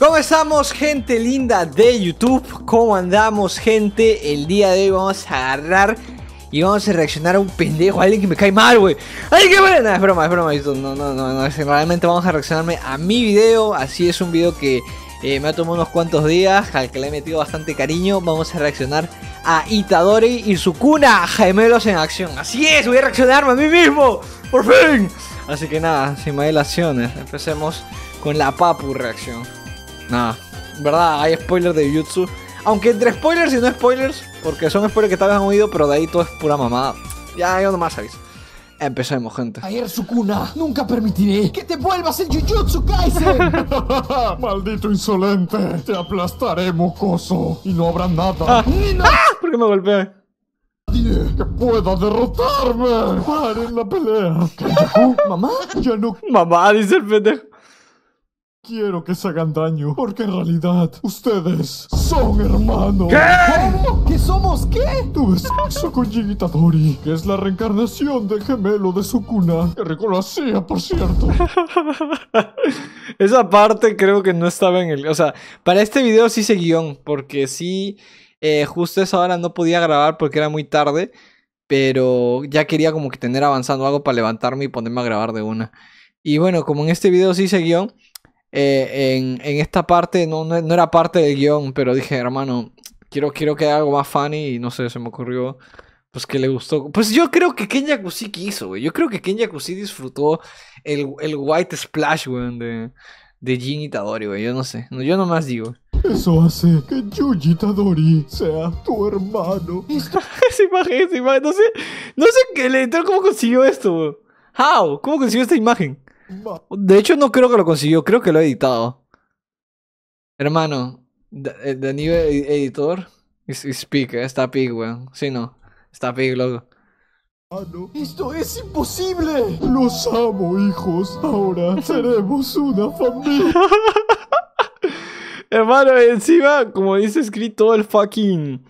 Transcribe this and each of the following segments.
¿Cómo estamos gente linda de YouTube? ¿Cómo andamos gente? El día de hoy vamos a agarrar y vamos a reaccionar a un pendejo, a alguien que me cae mal, güey. Ay, qué bueno! No, es broma, es broma, no, no, no, realmente vamos a reaccionarme a mi video, así es un video que eh, me ha tomado unos cuantos días, al que le he metido bastante cariño. Vamos a reaccionar a Itadori y su cuna, gemelos en acción. Así es, voy a reaccionarme a mí mismo, por fin. Así que nada, sin más dilaciones, empecemos con la Papu reacción. Nada, ¿verdad? Hay spoilers de Jujutsu. Aunque entre spoilers y no spoilers, porque son spoilers que tal vez han oído, pero de ahí todo es pura mamada. Ya, yo nomás sabéis. Empecemos, gente. Ayer Sukuna, nunca permitiré que te vuelvas el Jujutsu Kaisen. Maldito insolente, te aplastaré, mocoso, y no habrá nada. Ah. Ni nada. Ah, ¿Por qué me golpeé? que pueda derrotarme. Paren la pelea. ¿Mamá? Ya no. Mamá, dice el pendejo quiero que se hagan daño, porque en realidad ustedes son hermanos. ¿Qué? ¿Qué somos qué? Tuve sexo con Jigitadori, que es la reencarnación del gemelo de Sukuna, que reconocía, por cierto. Esa parte creo que no estaba en el... O sea, para este video sí se guión, porque sí, eh, justo esa hora no podía grabar porque era muy tarde, pero ya quería como que tener avanzando algo para levantarme y ponerme a grabar de una. Y bueno, como en este video sí hice guión... Eh, en, esta parte, no, era parte del guión, pero dije, hermano, quiero, quiero que haya algo más funny y no sé, se me ocurrió. Pues que le gustó. Pues yo creo que Ken Yakuzi quiso, güey. Yo creo que Ken Yakuzi disfrutó el, White Splash, güey, de, de Jin Itadori, güey. Yo no sé. No, yo nomás digo. Eso hace que Yuji Itadori sea tu hermano. esa imagen, esa imagen. No sé, no sé qué le editor cómo consiguió esto, güey. How? ¿Cómo consiguió esta imagen? De hecho, no creo que lo consiguió, creo que lo ha editado. Hermano, eh, nivel editor is, is eh, está pig, weón. Sí, no, está pig, loco. ¡Esto es imposible! Los amo, hijos. Ahora seremos una familia. Hermano, encima, como dice escrito el fucking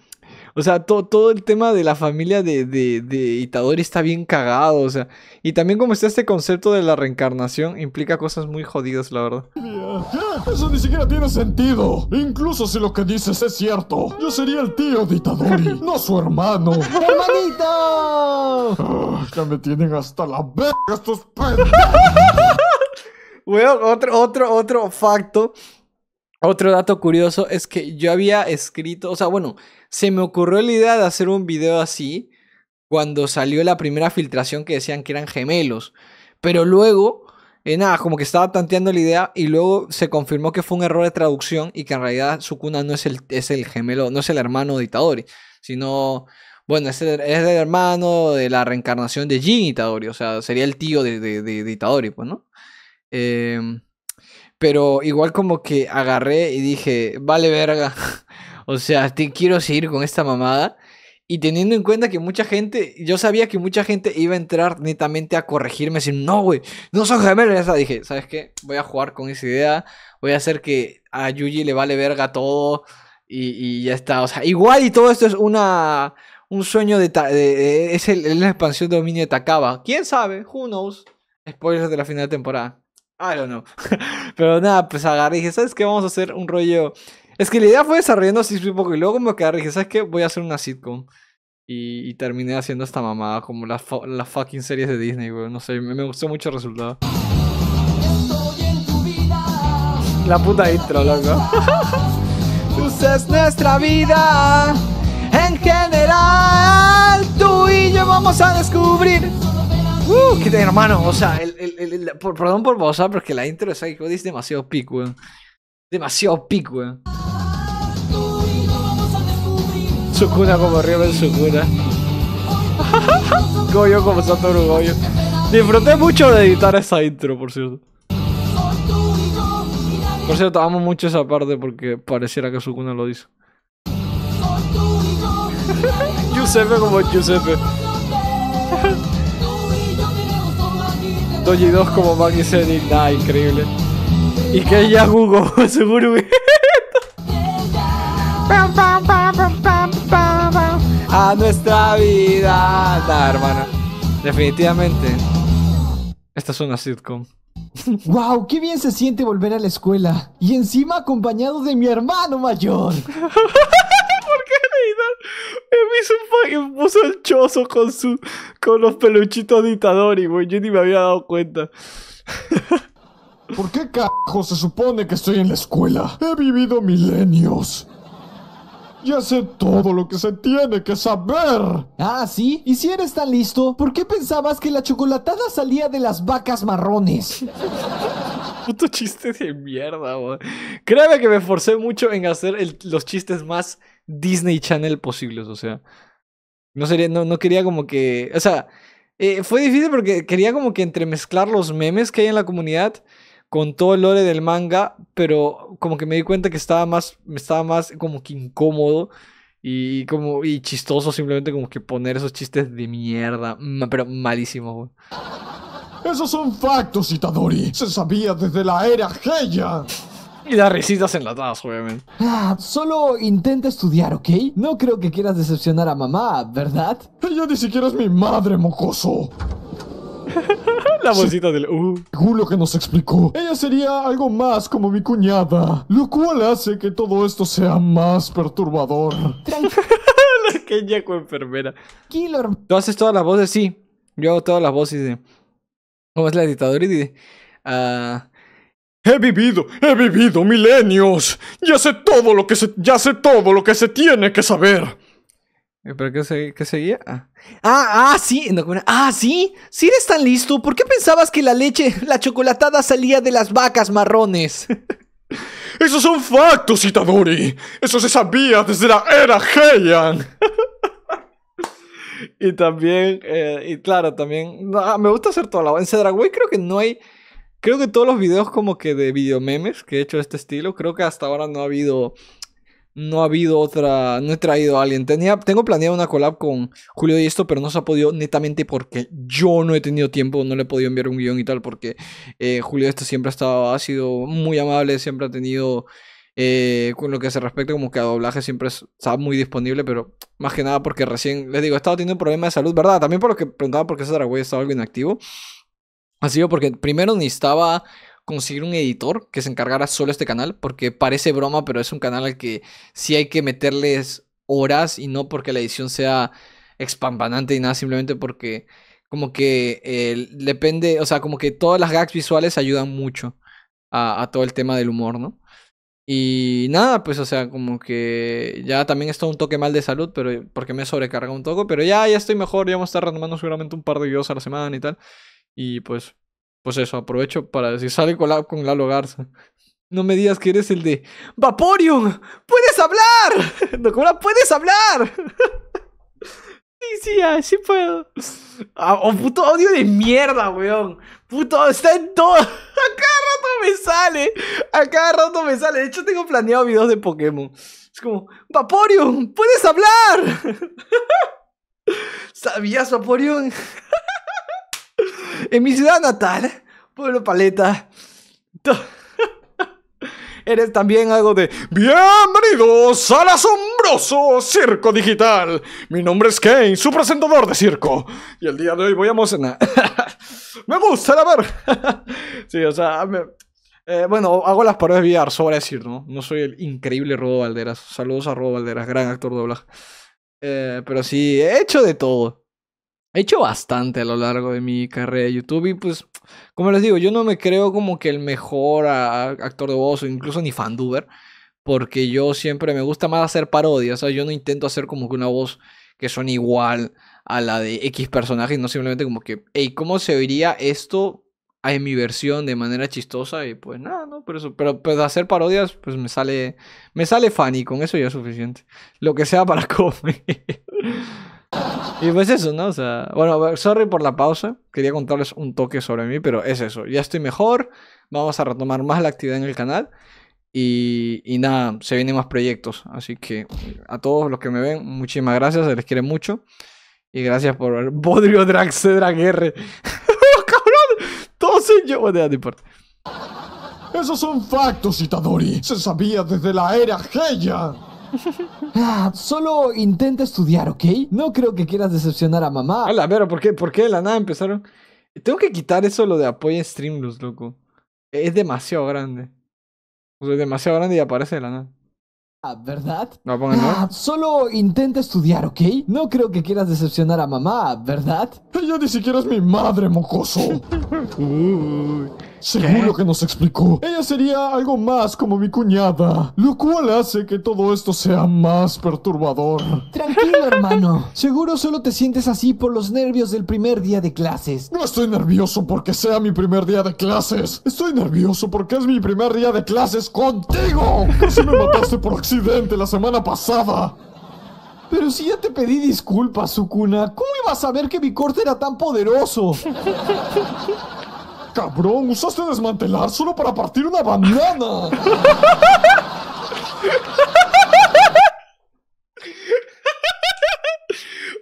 o sea, todo todo el tema de la familia de, de, de, Itadori está bien cagado, o sea. Y también como está este concepto de la reencarnación, implica cosas muy jodidas, la verdad. Eso ni siquiera tiene sentido. Incluso si lo que dices es cierto, yo sería el tío de Itadori, no su hermano. ¡Hermanita! Ah, ya me tienen hasta la verga estos perros. otro, otro, otro facto otro dato curioso es que yo había escrito, o sea, bueno, se me ocurrió la idea de hacer un video así cuando salió la primera filtración que decían que eran gemelos. Pero luego, eh, nada, como que estaba tanteando la idea y luego se confirmó que fue un error de traducción y que en realidad Sukuna no es el, gemelo, no es el hermano de Itadori, sino, bueno, es el, hermano de la reencarnación de Jin Itadori, o sea, sería el tío de, de, de Itadori, pues, ¿no? Eh, pero igual como que agarré y dije, vale verga. o sea, te quiero seguir con esta mamada. Y teniendo en cuenta que mucha gente, yo sabía que mucha gente iba a entrar netamente a corregirme, decir, no, güey, no son gemelos. dije, ¿sabes qué? Voy a jugar con esa idea, voy a hacer que a Yuji le vale verga todo y, ya está. O sea, igual y todo esto es una, un sueño de, es la expansión de dominio de Takaba. ¿Quién sabe? Who knows? Spoilers de la final de temporada. I don't know. Pero nada, pues agarré y dije, ¿sabes qué? Vamos a hacer un rollo. Es que la idea fue desarrollando así un poco y luego me que agarré y ¿sabes qué? Voy a hacer una sitcom. Y, terminé haciendo esta mamada, como las la fucking series de Disney, güey. No sé, me, gustó mucho el resultado. La puta intro, loco. Tú es nuestra vida. En general, tú y yo vamos a descubrir ¡Uh! ¡Qué hermano! O sea, el, perdón por pausar, pero es que la intro de Psycho es demasiado pico, weón. Demasiado pico, weón. Sukuna como Río del Sukuna. Goyo como Satoru Goyo. Disfruté mucho de editar esa intro, por cierto. Por cierto, amo mucho esa parte porque pareciera que Sukuna lo hizo. Giuseppe como Giuseppe. 2 y 2 como Van increíble. Y que ella jugó seguro. A nuestra vida. hermana. Definitivamente. Esta es una sitcom. ¡Wow! ¡Qué bien se siente volver a la escuela! Y encima acompañado de mi hermano mayor. hizo un fucking puso el chozo con su con los peluchitos de y güey. Yo ni me había dado cuenta. ¿Por qué carajo se supone que estoy en la escuela? He vivido milenios. Ya sé todo lo que se tiene que saber. Ah, ¿sí? ¿Y si eres tan listo? ¿Por qué pensabas que la chocolatada salía de las vacas marrones? Puto chiste de mierda, güey. Créeme que me forcé mucho en hacer los chistes más Disney Channel posibles, o sea. No, sería, no, quería como que... O sea, eh, fue difícil porque quería como que entremezclar los memes que hay en la comunidad con todo el lore del manga, pero como que me di cuenta que estaba más, Me estaba más como que incómodo y como y chistoso simplemente como que poner esos chistes de mierda, pero malísimo. Esos son factos, Itadori. Se sabía desde la era heya. Y las risitas enlatadas, obviamente. Ah, solo intenta estudiar, ¿ok? No creo que quieras decepcionar a mamá, ¿verdad? Ella ni siquiera es mi madre, mocoso. La bolsita del Según uh. lo que nos explicó, ella sería algo más como mi cuñada, lo cual hace que todo esto sea más perturbador. la queñaco enfermera. Killer. Tú haces todas las voces, sí. Yo hago la voz y de. ¿Cómo es la dictadura? Y de. Ah... He vivido, he vivido milenios. Ya sé todo lo que se, ya sé todo lo que se tiene que saber. Eh, ¿Pero qué, seguía? Ah, ah, ah sí. ah, sí. Si eres tan listo, ¿por qué pensabas que la leche, la chocolatada salía de las vacas marrones? Esos son factos, Itadori. Eso se sabía desde la era Heian. y también, eh, y claro, también. Ah, me gusta hacer toda la. En Cedragüey creo que no hay Creo que todos los videos como que de videomemes que he hecho de este estilo, creo que hasta ahora no ha habido no ha habido otra, no he traído a alguien. Tenía, tengo planeado una collab con Julio y esto, pero no se ha podido netamente porque yo no he tenido tiempo, no le he podido enviar un guión y tal, porque eh, Julio esto siempre ha, estado, ha sido muy amable, siempre ha tenido, eh, con lo que se respecta como que a doblaje, siempre está muy disponible, pero más que nada porque recién, les digo, he estado teniendo un problema de salud, ¿verdad? También por lo que preguntaba por qué César Güey estaba algo inactivo ha sido porque primero necesitaba conseguir un editor que se encargara solo este canal, porque parece broma, pero es un canal al que sí hay que meterles horas y no porque la edición sea expampanante y nada, simplemente porque como que eh, depende, o sea, como que todas las gags visuales ayudan mucho a, todo el tema del humor, ¿no? Y nada, pues, o sea, como que ya también está un toque mal de salud, pero porque me sobrecarga un toque, pero ya, ya estoy mejor, ya vamos a estar retomando seguramente un par de videos a la semana y tal. Y pues, pues eso, aprovecho para decir, sale con, con Lalo Garza. No me digas que eres el de ¡Vaporium! puedes hablar. la puedes hablar. sí, sí, sí puedo. Ah, oh, puto audio de mierda, weón. Puto, está en todo. cada rato me sale. ¡A cada rato me sale. De hecho, tengo planeado videos de Pokémon. Es como, Vaporium? puedes hablar. ¿Sabías, Vaporium? En mi ciudad natal, pueblo paleta, eres también algo de Bienvenidos al asombroso circo digital. Mi nombre es Kane, su presentador de circo. Y el día de hoy voy a mocenar me gusta la ver. sí, o sea, eh, bueno, hago las paredes VR, sobra decir, ¿no? No soy el increíble Rodo Valderas. Saludos a Rodo Valderas, gran actor de doblaje. Eh, pero sí, he hecho de todo. He hecho bastante a lo largo de mi carrera de YouTube y pues, como les digo, yo no me creo como que el mejor actor de voz o incluso ni fanduber, porque yo siempre me gusta más hacer parodias, o sea, yo no intento hacer como que una voz que suene igual a la de X personajes, no simplemente como que, hey, ¿cómo se oiría esto en mi versión de manera chistosa? Y pues nada, no, pero eso, pero, pues, hacer parodias pues me sale, me sale fan y con eso ya es suficiente, lo que sea para comer. Y pues eso, ¿no? O sea, bueno, sorry por la pausa. Quería contarles un toque sobre mí, pero es eso. Ya estoy mejor. Vamos a retomar más la actividad en el canal. Y, nada, se vienen más proyectos. Así que a todos los que me ven, muchísimas gracias. Se les quiere mucho. Y gracias por ver. Bodrio Drag Guerre. Drag ¡Oh, ¡Cabrón! Todo soy yo. no importa. Esos son factos, Itadori. Se sabía desde la era Heya. Ah, solo intenta estudiar, ¿ok? No creo que quieras decepcionar a mamá. Hola, ver, ¿por qué, ¿por qué la nada empezaron? Tengo que quitar eso lo de apoyo a Streamlus, loco. Es demasiado grande. O sea, es demasiado grande y aparece la nada. Ah, ¿verdad? No, ah, solo intenta estudiar, ¿ok? No creo que quieras decepcionar a mamá, ¿verdad? Ella ni siquiera es mi madre, mocoso. Seguro que nos explicó, ella sería algo más como mi cuñada, lo cual hace que todo esto sea más perturbador. Tranquilo, hermano. Seguro solo te sientes así por los nervios del primer día de clases. No estoy nervioso porque sea mi primer día de clases. Estoy nervioso porque es mi primer día de clases contigo. Casi me mataste por accidente la semana pasada. Pero si ya te pedí disculpas, Sukuna, ¿cómo ibas a saber que mi corte era tan poderoso? Cabrón, usaste desmantelar solo para partir una banana.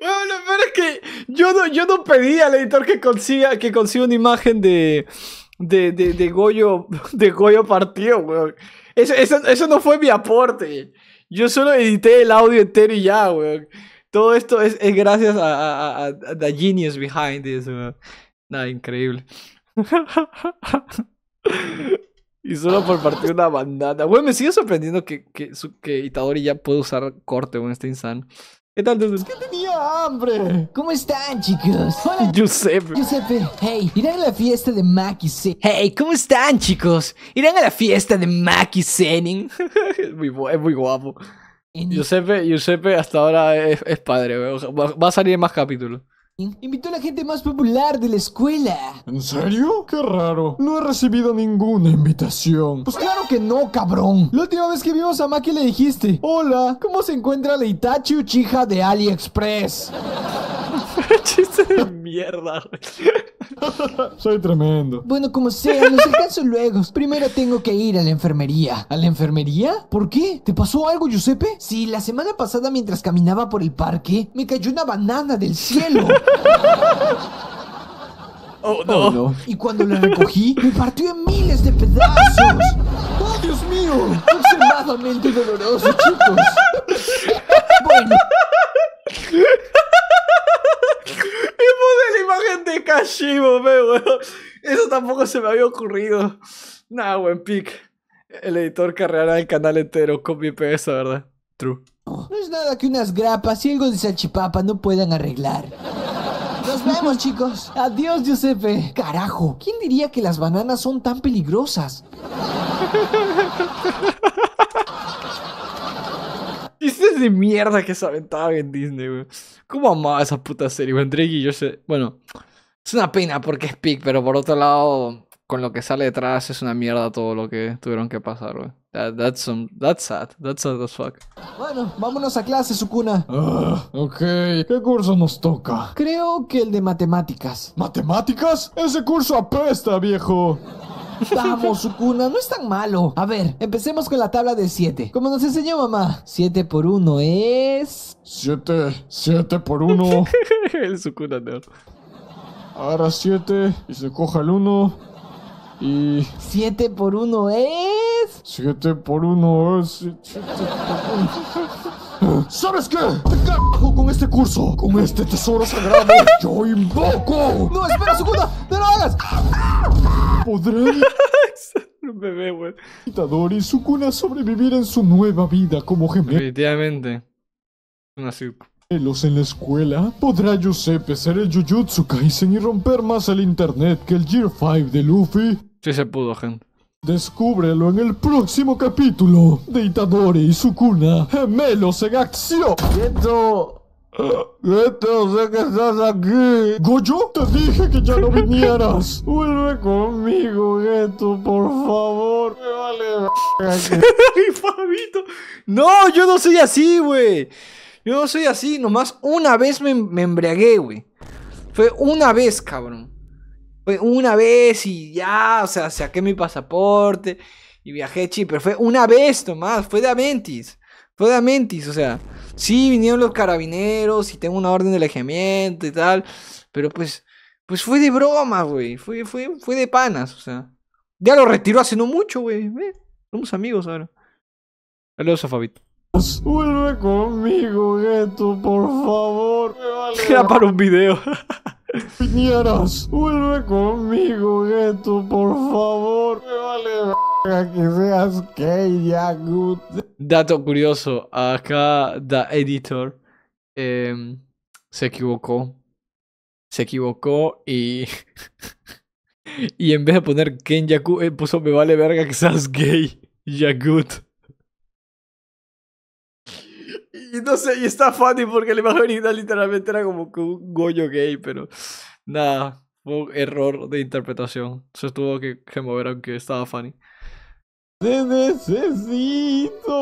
Bueno, lo peor es que yo no, yo no pedí al editor que consiga, que consiga una imagen de, de, de, de Goyo, de partido, weón. Eso, eso, eso, no fue mi aporte. Yo solo edité el audio entero y ya, weón. Todo esto es, gracias a, The Genius Behind This, weón. Nada, increíble. y solo por partir una bandada, Weón, me sigue sorprendiendo que, que, que Itadori ya puede usar corte, weón. Está insano. ¿Qué tal, ¡Que tenía hambre! ¿Cómo están, chicos? Hola, Giuseppe. hey, irán a la fiesta de Maki Hey, ¿cómo están, chicos? Irán a la fiesta de Maki Senning. es, muy, guapo. Giuseppe, Giuseppe hasta ahora es, padre, va a salir más capítulos invitó a la gente más popular de la escuela. ¿En serio? Qué raro. No he recibido ninguna invitación. Pues claro que no, cabrón. La última vez que vimos a Maki le dijiste, hola, ¿cómo se encuentra la Itachi Uchiha de AliExpress? Chiste de mierda. Soy tremendo. Bueno, como sea, los alcanzo luego. Primero tengo que ir a la enfermería. ¿A la enfermería? ¿Por qué? ¿Te pasó algo, Giuseppe? Sí, la semana pasada mientras caminaba por el parque, me cayó una banana del cielo. Oh no. Y cuando la recogí, me partió en miles de pedazos. ¡Oh, Dios mío! Extremadamente doloroso, chicos. Bueno, se me había ocurrido. Nah, buen pick. El editor carreará el canal entero con mi PS, ¿verdad? True. No es nada que unas grapas y algo de salchipapa no puedan arreglar. Nos vemos, chicos. Adiós, Giuseppe. Carajo, ¿quién diría que las bananas son tan peligrosas? Es de mierda que se aventaban en Disney, güey. ¿Cómo amaba esa puta serie, güey? Drake y yo sé. Bueno, es una pena porque es Pick, pero por otro lado, con lo que sale detrás es una mierda todo lo que tuvieron que pasar, güey. that's, some, that's sad. That's sad as fuck. Bueno, vámonos a clase, Sukuna. Ah, ok, ¿qué curso nos toca? Creo que el de matemáticas. ¿Matemáticas? Ese curso apesta, viejo. Vamos, Sukuna, no es tan malo. A ver, empecemos con la tabla de 7. Como nos enseñó mamá, 7 por 1 es... 7, 7 por 1. el Sukuna, no. Ahora siete y se coja el uno Y. ¿Siete por uno es. Siete por uno es. ¿Sabes qué? Te cago con este curso, con este tesoro sagrado. ¡Yo invoco! ¡No, espera, segunda! ¡No lo hagas! ¡Podré! un bebé, güey. Itadori y Sukuna sobrevivir en su nueva vida como gemelos. Definitivamente. Una circo los en la escuela, podrá Giuseppe ser el Jujutsu Kaisen y romper más el internet que el Gear 5 de Luffy. Sí se pudo, gente. Descúbrelo en el próximo capítulo de Itadori y Sukuna! gemelos en acción. ¡Geto! ¡Geto, ¡Sé que estás aquí! ¡Goyo! ¡Te dije que ya no vinieras! ¡Vuelve conmigo, Geto, por favor! ¡Me vale! ¡Ay, Fabito! ¡No! ¡Yo no soy así, güey! Yo soy así, nomás una vez me, embriagué, güey. Fue una vez, cabrón. Fue una vez y ya, o sea, saqué mi pasaporte y viajé chip, pero fue una vez nomás, fue de Amentis. Fue de Amentis, o sea, sí vinieron los carabineros y tengo una orden de alejamiento y tal, pero pues, pues fue de broma, güey. Fue, fue, fue de panas, o sea. Ya lo retiró hace no mucho, güey. Somos amigos ahora. Saludos a Fabito. Vuelve conmigo, Geto, por favor. Era para un video. Piñeros, vuelve conmigo, Geto, por favor. Me vale que seas gay, Dato curioso, acá The Editor em, se equivocó. Se equivocó y... y en vez de poner Ken Yaku, puso me vale verga que seas gay, Yagut. Y no sé, y está funny porque la imagen original literalmente era como un goyo gay, pero nada, fue un error de interpretación. Se tuvo que, que mover aunque estaba funny. Te necesito.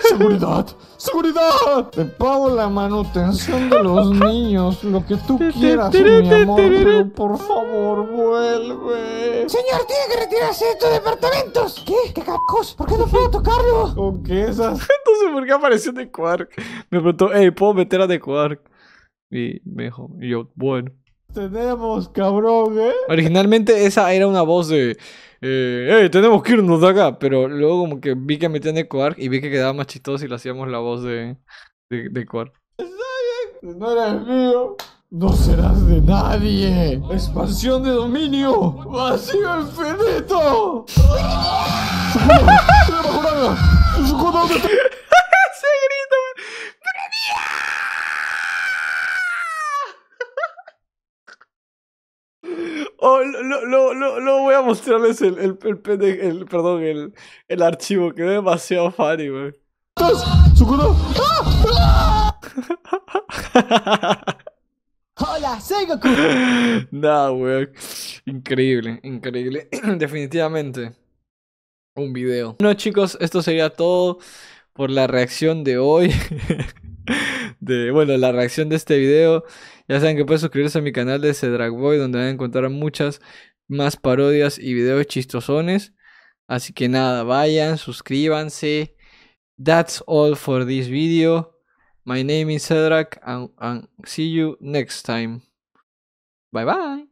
Seguridad, seguridad. Te pago la manutención de los niños, lo que tú quieras, mi amor. por favor, vuelve. Señor, tiene que retirarse de estos departamentos. ¿Qué? ¿Qué cacos? ¿Por qué no puedo tocarlo? ¿Con qué esas? Entonces, ¿por qué apareció de Quark? Me preguntó, hey, ¿puedo meter a de Quark? Y me dijo, yo, bueno tenemos, cabrón, ¿eh? Originalmente esa era una voz de. Eh, tenemos que irnos de acá. Pero luego, como que vi que metían de Quark y vi que quedaba más chistoso y le hacíamos la voz de, de, de Quark. No eres mío. No serás de nadie. Expansión de dominio. Vacío infinito. lo, lo, lo, voy a mostrarles el, el, el, perdón, el, el, archivo que es demasiado funny, wey. Hola, Goku. Nah, wey. Increíble, increíble. Definitivamente. Un video. Bueno, chicos, esto sería todo por la reacción de hoy. de, bueno, la reacción de este video. Ya saben que pueden suscribirse a mi canal de Boy. donde van a encontrar muchas más parodias y videos chistosones. Así que nada, vayan, suscríbanse. That's all for this video. My name is Cedric and see you next time. Bye bye.